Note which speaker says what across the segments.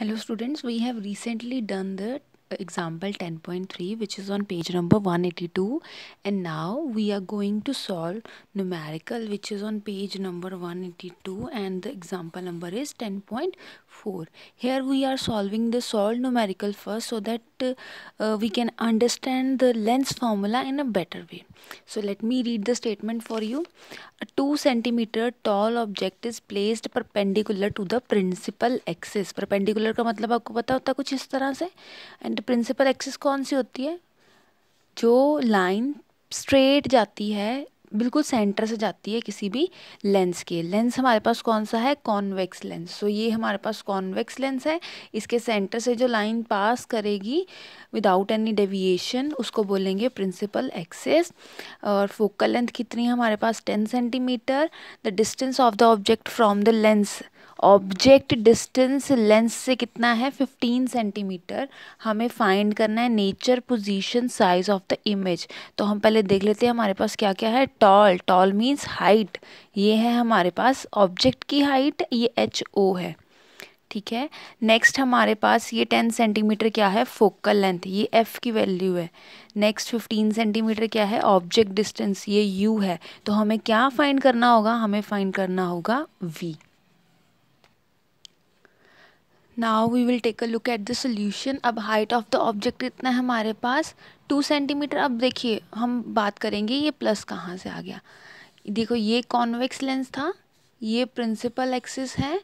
Speaker 1: Hello students, we have recently done the example 10.3 which is on page number 182 and now we are going to solve numerical which is on page number 182 and the example number is 10.4 here we are solving the solved numerical first so that uh, uh, we can understand the lens formula in a better way so let me read the statement for you a 2 centimeter tall object is placed perpendicular to the principal axis perpendicular ka matlab aapko pata hota kuch is tarah se and and principal axis कौन सी होती है जो line straight जाती है बिल्कुल centre से जाती है किसी भी लेंस के लेंस हमारे पास कौन सा है कॉन्वेक्स लेंस सो ये हमारे पास कॉन्वेक्स लेंस है इसके सेंटर से जो लाइन पास करेगी विदाउट एनी डेविएशन उसको बोलेंगे प्रिंसिपल एक्सेस और फोकल लेंथ कितनी है हमारे पास ten centimetre the distance of the object from the lens object distance lens से कितना है 15 सेंटीमीटर हमें फाइंड करना है nature position size of the image तो हम पहले देख लेते हैं हमारे पास क्या क्या है टॉल टॉल मीन्स हाइट ये है हमारे पास ऑब्जेक्ट की हाइट ये एच ओ है ठीक है नेक्स्ट हमारे पास ये टेन सेंटीमीटर क्या है फोकल लेंथ ये एफ़ की वैल्यू है नेक्स्ट फिफ्टीन सेंटीमीटर क्या है ऑब्जेक्ट डिस्टेंस ये यू है तो हमें क्या फाइंड करना होगा हमें फाइंड करना होगा v now we will take a look at the solution अब हाइट ऑफ द ऑब्जेक्ट इतना है हमारे पास टू सेंटीमीटर अब देखिए हम बात करेंगे ये प्लस कहाँ से आ गया देखो ये कॉन्वेक्स लेंस था ये प्रिंसिपल एक्सिस है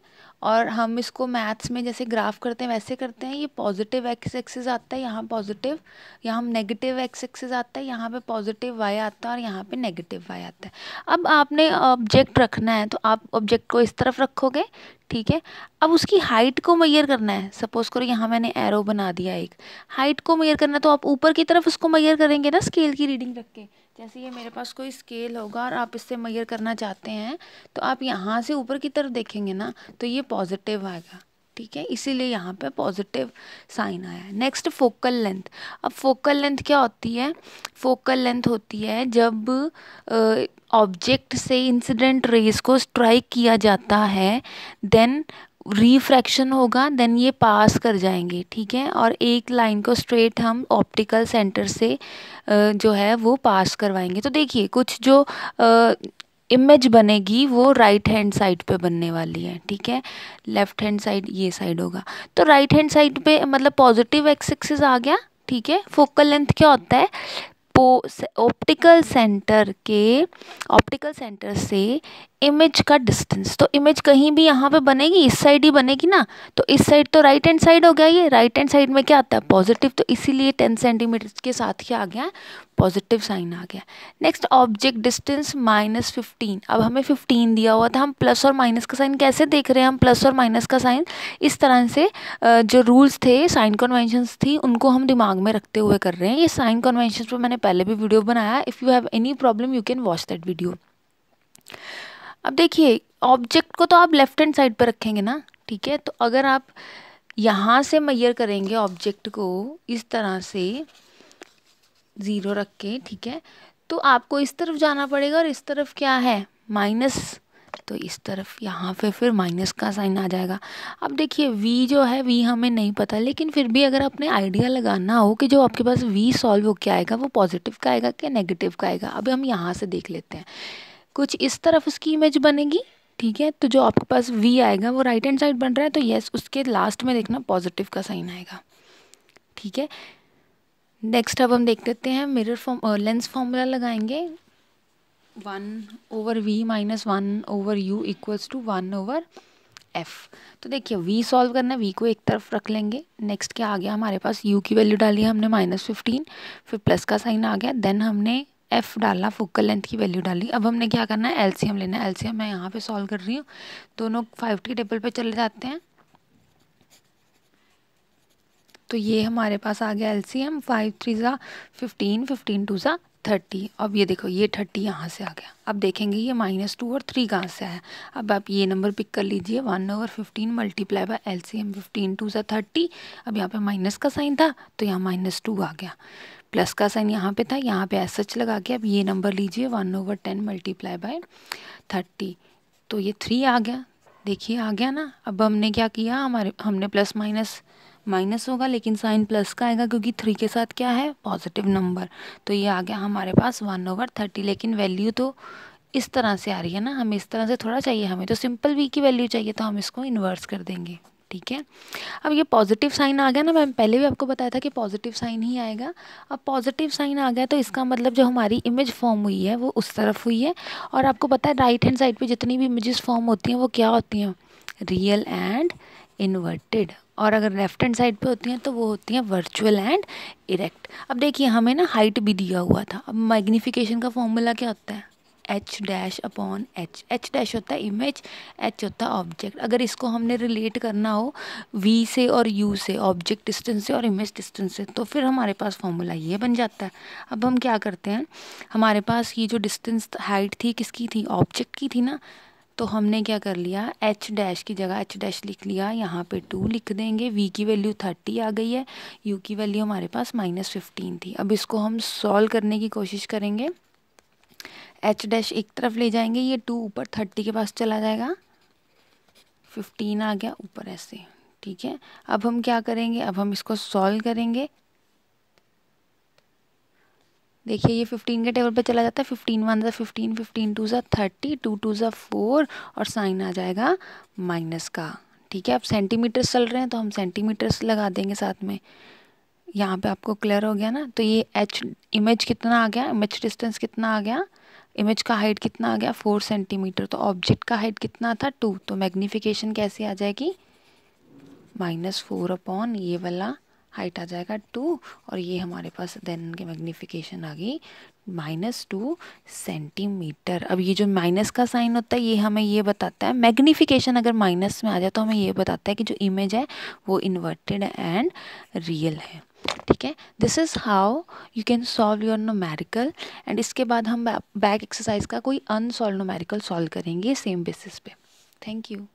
Speaker 1: और हम इसको मैथ्स में जैसे ग्राफ करते हैं वैसे करते हैं ये पॉजिटिव एक्स एक्सिस आता है यहाँ पॉजिटिव यहाँ नेगेटिव एक्स एक्सिस आता है यहाँ पे पॉजिटिव वाई आता है और यहाँ पे नेगेटिव वाई आता है अब आपने ऑब्जेक्ट रखना है तो आप ऑब्जेक्ट को इस तरफ रखोगे ठीक है अब उसकी हाइट को मैयर करना है सपोज़ करो यहाँ मैंने एरो बना दिया एक हाइट को मैयर करना है तो आप ऊपर की तरफ उसको मैयर करेंगे ना स्केल की रीडिंग रख के जैसे ये मेरे पास कोई स्केल होगा और आप इससे मैयर करना चाहते हैं तो आप यहाँ से ऊपर की तरफ देखेंगे ना तो ये पॉजिटिव आएगा ठीक है इसीलिए यहाँ पे पॉजिटिव साइन आया है नेक्स्ट फोकल लेंथ अब फोकल लेंथ क्या होती है फोकल लेंथ होती है जब ऑब्जेक्ट से इंसिडेंट रेज को स्ट्राइक किया जाता है देन रिफ्रैक्शन होगा देन ये पास कर जाएंगे ठीक है और एक लाइन को स्ट्रेट हम ऑप्टिकल सेंटर से जो है वो पास करवाएंगे तो देखिए कुछ जो इमेज बनेगी वो राइट हैंड साइड पे बनने वाली है ठीक है लेफ्ट हैंड साइड ये साइड होगा तो राइट हैंड साइड पे मतलब पॉजिटिव एक्स एक्सिस आ गया ठीक है फोकल लेंथ क्या होता है पो ऑप्टिकल सेंटर के ऑप्टिकल सेंटर से इमेज का डिस्टेंस तो इमेज कहीं भी यहाँ पे बनेगी इस साइड ही बनेगी ना तो इस साइड तो राइट हैंड साइड हो गया ये राइट हैंड साइड में क्या आता है पॉजिटिव तो इसीलिए टेन सेंटीमीटर के साथ ही आ गया पॉजिटिव साइन आ गया next object distance minus fifteen अब हमें फिफ्टीन दिया हुआ था हम प्लस और माइनस का साइन कैसे देख रहे हैं हम प्लस और माइनस का साइन इस तरह से जो रूल्स थे साइन कन्वेंशंस थी उनको हम दिमाग में रखते हुए कर रहे हैं ये साइन कन्वेंशंस पर मैंने पहले भी वीडियो बनाया if you have any problem you can watch that video अब देखिए ऑब्जेक्ट को तो आप लेफ्ट हैंड साइड पर रखेंगे ना ठीक है तो अगर आप यहाँ से मैयर करेंगे ऑब्जेक्ट को इस तरह से ज़ीरो रख के ठीक है तो आपको इस तरफ जाना पड़ेगा और इस तरफ क्या है माइनस तो इस तरफ यहाँ पे फिर माइनस का साइन आ जाएगा अब देखिए वी जो है वी हमें नहीं पता लेकिन फिर भी अगर आपने आइडिया लगाना हो कि जो आपके पास वी सॉल्व होके आएगा वो पॉजिटिव का आएगा कि नेगेटिव का आएगा अब हम यहाँ से देख लेते हैं कुछ इस तरफ उसकी इमेज बनेगी ठीक है तो जो आपके पास वी आएगा वो राइट हैंड साइड बन रहा है तो यस उसके लास्ट में देखना पॉजिटिव का साइन आएगा ठीक है नेक्स्ट अब हम देख लेते हैं मिरर फॉर्म लेंस फॉर्मूला लगाएंगे one over v minus one over u equals to one over f तो देखिए वी सॉल्व करना है वी को एक तरफ रख लेंगे नेक्स्ट क्या आ गया हमारे पास यू की वैल्यू डाली है हमने माइनस फिफ्टीन फिर प्लस का साइन आ गया देन हमने एफ़ डालना फोकल लेंथ की वैल्यू डाली अब हमने क्या करना है एलसीएम लेना है एलसीएम मैं यहाँ पे सॉल्व कर रही हूँ दोनों फाइव के टेबल पे चले जाते हैं तो ये हमारे पास आ गया एलसीएम फाइव थ्री ज़ा फिफ्टीन फिफ्टीन टू ज़ा थर्टी अब ये देखो ये थर्टी यहाँ से आ गया अब देखेंगे ये माइनस टू और थ्री कहाँ से आया अब आप ये नंबर पिक कर लीजिए one over fifteen multiply by L C M fifteen two सा थर्टी अब यहाँ पे माइनस का साइन था तो यहाँ माइनस टू आ गया प्लस का साइन यहाँ पे था यहाँ पे एस एच लगा के अब ये नंबर लीजिए one over ten multiply by thirty तो ये थ्री आ गया देखिए आ गया ना अब हमने क्या किया हमारे हमने प्लस माइनस माइनस होगा लेकिन साइन प्लस का आएगा क्योंकि थ्री के साथ क्या है पॉजिटिव नंबर तो ये आ गया हमारे पास वन ओवर थर्टी लेकिन वैल्यू तो इस तरह से आ रही है ना हमें इस तरह से थोड़ा चाहिए हमें तो सिंपल वी की वैल्यू चाहिए तो हम इसको इन्वर्स कर देंगे ठीक है अब ये पॉजिटिव साइन आ गया ना मैम पहले भी आपको बताया था कि पॉजिटिव साइन ही आएगा अब पॉजिटिव साइन आ गया तो इसका मतलब जो हमारी इमेज फॉर्म हुई है वो उस तरफ हुई है और आपको पता है राइट हैंड साइड पे जितनी भी इमेजेस फॉर्म होती हैं वो क्या होती हैं रियल एंड इन्वर्टेड और अगर लेफ्ट हैंड साइड पे होती हैं तो वो होती हैं वर्चुअल एंड इरेक्ट अब देखिए हमें ना हाइट भी दिया हुआ था अब मैग्नीफिकेशन का फॉर्मूला क्या होता है h dash upon h h dash होता है इमेज एच होता है ऑब्जेक्ट अगर इसको हमने रिलेट करना हो वी से और यू से ऑब्जेक्ट डिस्टेंस से और इमेज डिस्टेंस से तो फिर हमारे पास फॉर्मूला ये बन जाता है अब हम क्या करते हैं हमारे पास ये जो डिस्टेंस हाइट थी किसकी थी ऑब्जेक्ट की थी ना तो हमने क्या कर लिया एच डैश की जगह एच डैश लिख लिया यहाँ पे टू लिख देंगे वी की वैल्यू थर्टी आ गई है यू की वैल्यू हमारे पास माइनस फिफ्टीन थी अब इसको हम सॉल्व करने की कोशिश करेंगे एच डैश एक तरफ ले जाएंगे ये टू ऊपर थर्टी के पास चला जाएगा फिफ्टीन आ गया ऊपर ऐसे ठीक है अब हम क्या करेंगे अब हम इसको सॉल्व करेंगे देखिए ये फिफ्टीन के टेबल पे चला जाता है फिफ्टीन वन ज़ा फिफ्टीन फिफ्टीन टू ज़ा थर्टी टू टू ज़ा फोर और साइन आ जाएगा माइनस का ठीक है अब सेंटीमीटर्स चल रहे हैं तो हम सेंटीमीटर्स लगा देंगे साथ में यहाँ पे आपको क्लियर हो गया ना तो ये एच इमेज कितना आ गया इमेज डिस्टेंस कितना आ गया इमेज का हाइट कितना आ गया फोर सेंटीमीटर तो ऑब्जेक्ट का हाइट कितना था टू तो मैग्नीफिकेशन कैसे आ जाएगी माइनस फोर अपॉन ये वाला हाइट आ जाएगा टू और ये हमारे पास देन के मैग्निफिकेशन आ गई माइनस टू सेंटीमीटर अब ये जो माइनस का साइन होता है ये हमें ये बताता है मैग्निफिकेशन अगर माइनस में आ जाए तो हमें ये बताता है कि जो इमेज है वो इन्वर्टेड एंड रियल है ठीक है this is how you can solve your numerical and इसके बाद हम बैक एक्सरसाइज का कोई अनसॉल्व नोमेरिकल सॉल्व करेंगे सेम बेसिस पे थैंक यू